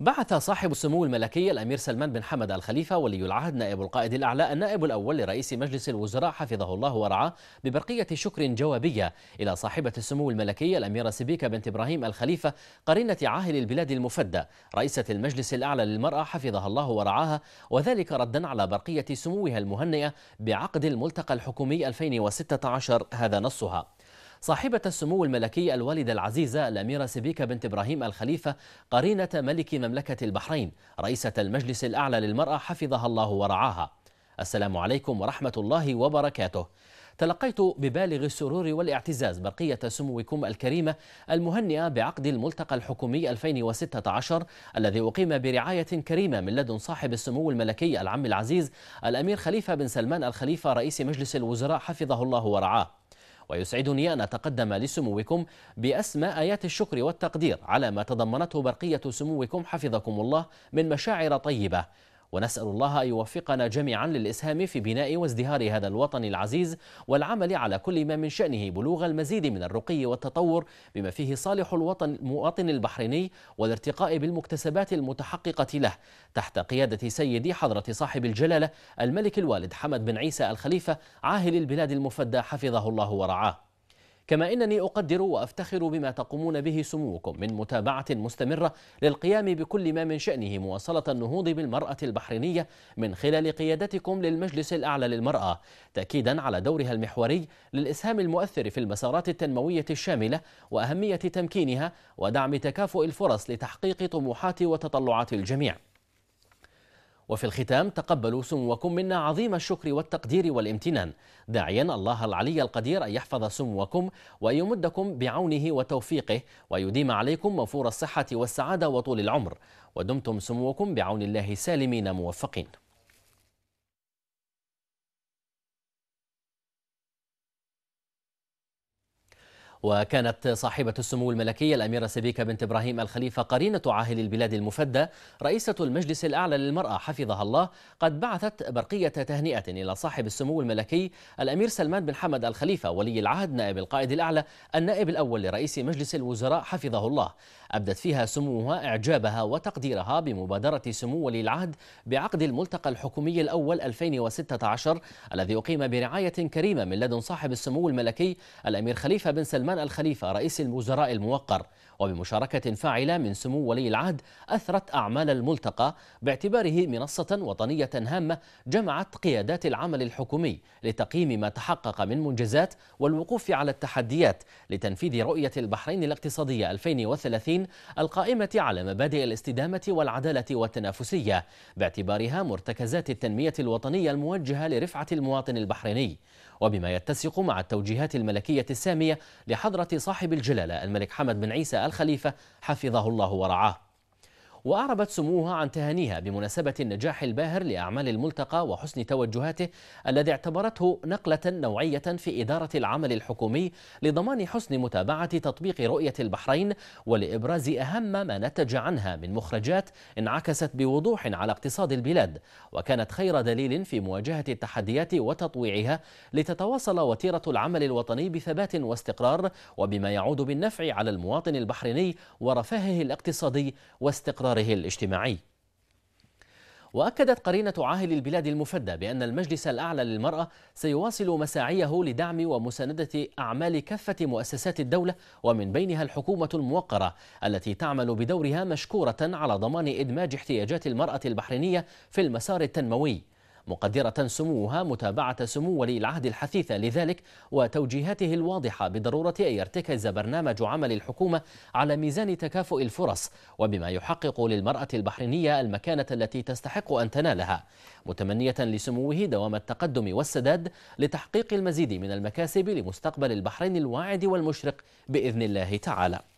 بعث صاحب السمو الملكي الأمير سلمان بن حمد الخليفة ولي العهد نائب القائد الأعلى النائب الأول لرئيس مجلس الوزراء حفظه الله ورعاه ببرقية شكر جوابية إلى صاحبة السمو الملكي الأميرة سبيكة بنت إبراهيم الخليفة قرينة عاهل البلاد المفدى رئيسة المجلس الأعلى للمرأة حفظها الله ورعاها وذلك ردا على برقية سموها المهنئة بعقد الملتقى الحكومي 2016 هذا نصها صاحبة السمو الملكي الوالدة العزيزة الأميرة سبيكة بنت إبراهيم الخليفة قرينة ملك مملكة البحرين رئيسة المجلس الأعلى للمرأة حفظها الله ورعاها السلام عليكم ورحمة الله وبركاته تلقيت ببالغ السرور والاعتزاز برقية سموكم الكريمة المهنئة بعقد الملتقى الحكومي 2016 الذي أقيم برعاية كريمة من لدن صاحب السمو الملكي العم العزيز الأمير خليفة بن سلمان الخليفة رئيس مجلس الوزراء حفظه الله ورعاه ويسعدني أن أتقدم لسموكم بأسمى آيات الشكر والتقدير على ما تضمنته برقية سموكم حفظكم الله من مشاعر طيبة ونسأل الله أن يوفقنا جميعا للإسهام في بناء وازدهار هذا الوطن العزيز والعمل على كل ما من شأنه بلوغ المزيد من الرقي والتطور بما فيه صالح الوطن المواطن البحريني والارتقاء بالمكتسبات المتحققة له تحت قيادة سيدي حضرة صاحب الجلالة الملك الوالد حمد بن عيسى الخليفة عاهل البلاد المفدى حفظه الله ورعاه كما انني اقدر وافتخر بما تقومون به سموكم من متابعه مستمره للقيام بكل ما من شانه مواصله النهوض بالمراه البحرينيه من خلال قيادتكم للمجلس الاعلى للمراه تاكيدا على دورها المحوري للاسهام المؤثر في المسارات التنمويه الشامله واهميه تمكينها ودعم تكافؤ الفرص لتحقيق طموحات وتطلعات الجميع وفي الختام تقبلوا سموكم منا عظيم الشكر والتقدير والامتنان داعيا الله العلي القدير أن يحفظ سموكم وأن يمدكم بعونه وتوفيقه ويديم عليكم موفور الصحة والسعادة وطول العمر ودمتم سموكم بعون الله سالمين موفقين وكانت صاحبة السمو الملكية الأميرة سبيكة بنت إبراهيم الخليفة قرينة عاهل البلاد المفدى رئيسة المجلس الأعلى للمرأة حفظها الله قد بعثت برقية تهنئة إلى صاحب السمو الملكي الأمير سلمان بن حمد الخليفة ولي العهد نائب القائد الأعلى النائب الأول لرئيس مجلس الوزراء حفظه الله أبدت فيها سموها إعجابها وتقديرها بمبادرة سمو ولي العهد بعقد الملتقى الحكومي الأول 2016 الذي أقيم برعاية كريمة من لدن صاحب السمو الملكي الأمير خليفة بن سلمان سليمان الخليفة رئيس الوزراء الموقر وبمشاركة فاعلة من سمو ولي العهد أثرت أعمال الملتقى باعتباره منصة وطنية هامة جمعت قيادات العمل الحكومي لتقييم ما تحقق من منجزات والوقوف على التحديات لتنفيذ رؤية البحرين الاقتصادية 2030 القائمة على مبادئ الاستدامة والعدالة والتنافسية باعتبارها مرتكزات التنمية الوطنية الموجهة لرفعة المواطن البحريني وبما يتسق مع التوجيهات الملكية السامية لحل حضرة صاحب الجلالة الملك حمد بن عيسى الخليفة حفظه الله ورعاه وأعربت سموها عن تهانيها بمناسبة النجاح الباهر لأعمال الملتقى وحسن توجهاته الذي اعتبرته نقلة نوعية في إدارة العمل الحكومي لضمان حسن متابعة تطبيق رؤية البحرين ولإبراز أهم ما نتج عنها من مخرجات انعكست بوضوح على اقتصاد البلاد وكانت خير دليل في مواجهة التحديات وتطويعها لتتواصل وتيرة العمل الوطني بثبات واستقرار وبما يعود بالنفع على المواطن البحريني ورفاهه الاقتصادي واستقرار مساره الاجتماعي وأكدت قرينة عاهل البلاد المفدى بأن المجلس الأعلى للمرأة سيواصل مساعيه لدعم ومساندة أعمال كافة مؤسسات الدولة ومن بينها الحكومة الموقرة التي تعمل بدورها مشكورة على ضمان إدماج احتياجات المرأة البحرينية في المسار التنموي مقدرة سموها متابعة سمو ولي العهد الحثيثة لذلك وتوجيهاته الواضحة بضرورة أن يرتكز برنامج عمل الحكومة على ميزان تكافؤ الفرص وبما يحقق للمرأة البحرينية المكانة التي تستحق أن تنالها متمنية لسموه دوام التقدم والسداد لتحقيق المزيد من المكاسب لمستقبل البحرين الواعد والمشرق بإذن الله تعالى